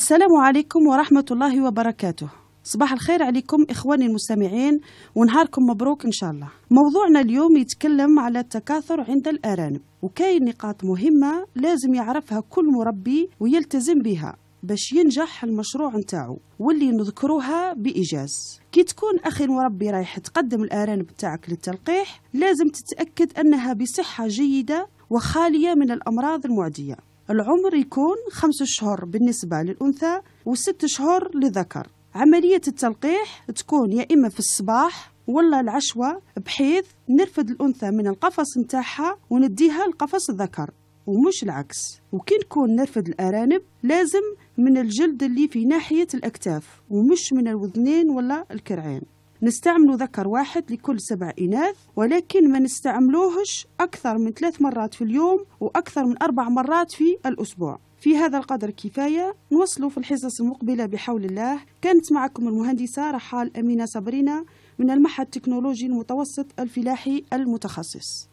السلام عليكم ورحمة الله وبركاته صباح الخير عليكم إخواني المستمعين ونهاركم مبروك إن شاء الله موضوعنا اليوم يتكلم على التكاثر عند الأرانب وكاين نقاط مهمة لازم يعرفها كل مربي ويلتزم بها باش ينجح المشروع نتاعو واللي نذكروها بإيجاز كي تكون أخي المربي رايح تقدم الأرانب تاعك للتلقيح لازم تتأكد أنها بصحة جيدة وخالية من الأمراض المعدية العمر يكون خمس شهور بالنسبة للأنثى وست شهور للذكر عملية التلقيح تكون يا إما في الصباح ولا العشوة بحيث نرفد الأنثى من القفص متاعها ونديها القفص الذكر ومش العكس وكي نكون نرفد الأرانب لازم من الجلد اللي في ناحية الأكتاف ومش من الوذنين ولا الكرعين نستعملوا ذكر واحد لكل سبع إناث ولكن ما نستعملوهش أكثر من ثلاث مرات في اليوم وأكثر من أربع مرات في الأسبوع في هذا القدر كفاية نوصلوا في الحصص المقبلة بحول الله كانت معكم المهندسة رحال أمينة صبرينا من المعهد التكنولوجي المتوسط الفلاحي المتخصص